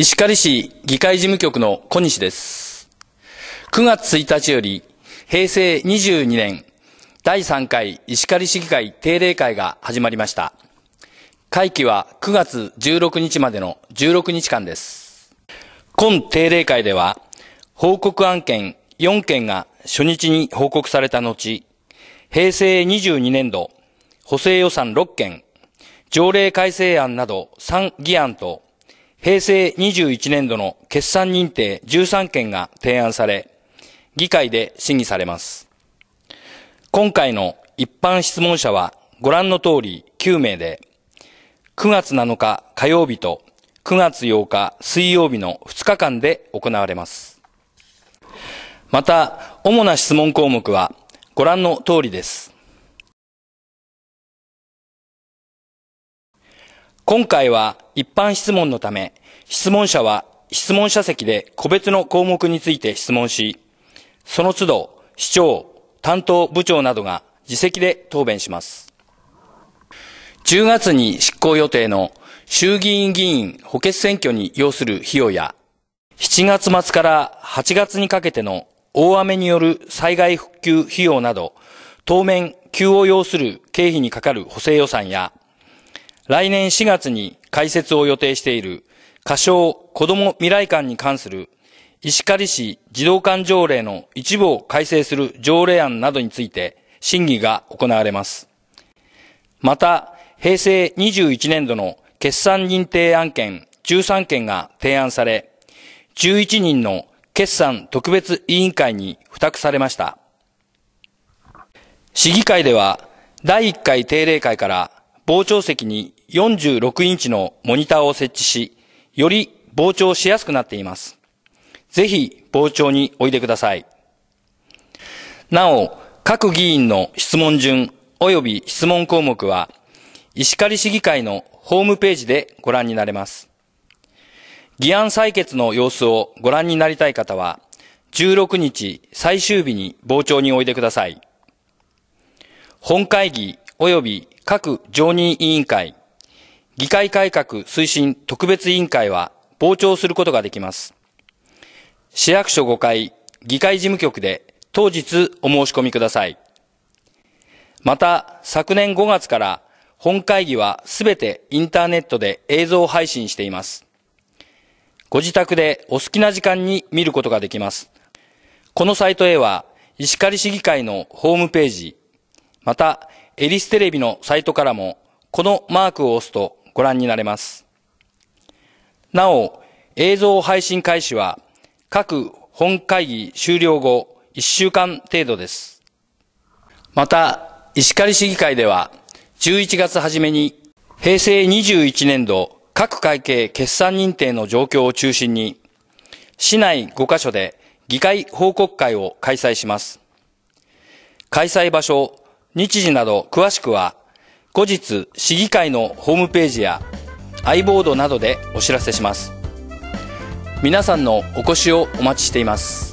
石狩市議会事務局の小西です。9月1日より平成22年第3回石狩市議会定例会が始まりました。会期は9月16日までの16日間です。今定例会では報告案件4件が初日に報告された後、平成22年度補正予算6件、条例改正案など3議案と平成21年度の決算認定13件が提案され、議会で審議されます。今回の一般質問者はご覧の通り9名で、9月7日火曜日と9月8日水曜日の2日間で行われます。また、主な質問項目はご覧の通りです。今回は一般質問のため、質問者は質問者席で個別の項目について質問し、その都度、市長、担当部長などが自席で答弁します。10月に執行予定の衆議院議員補欠選挙に要する費用や、7月末から8月にかけての大雨による災害復旧費用など、当面、急を要する経費にかかる補正予算や、来年4月に開設を予定している、仮称子ども未来館に関する、石狩市児童館条例の一部を改正する条例案などについて、審議が行われます。また、平成21年度の決算認定案件13件が提案され、11人の決算特別委員会に付託されました。市議会では、第1回定例会から傍聴席に46インチのモニターを設置し、より膨張しやすくなっています。ぜひ傍聴においでください。なお、各議員の質問順及び質問項目は、石狩市議会のホームページでご覧になれます。議案採決の様子をご覧になりたい方は、16日最終日に傍聴においでください。本会議及び各常任委員会、議会改革推進特別委員会は傍聴することができます。市役所5階、議会事務局で当日お申し込みください。また、昨年5月から本会議はすべてインターネットで映像配信しています。ご自宅でお好きな時間に見ることができます。このサイトへは、石狩市議会のホームページ、また、エリステレビのサイトからも、このマークを押すとご覧になれます。なお、映像配信開始は各本会議終了後1週間程度です。また、石狩市議会では11月初めに平成21年度各会計決算認定の状況を中心に市内5カ所で議会報告会を開催します。開催場所、日時など詳しくは後日市議会のホームページや i ボードなどでお知らせします皆さんのお越しをお待ちしています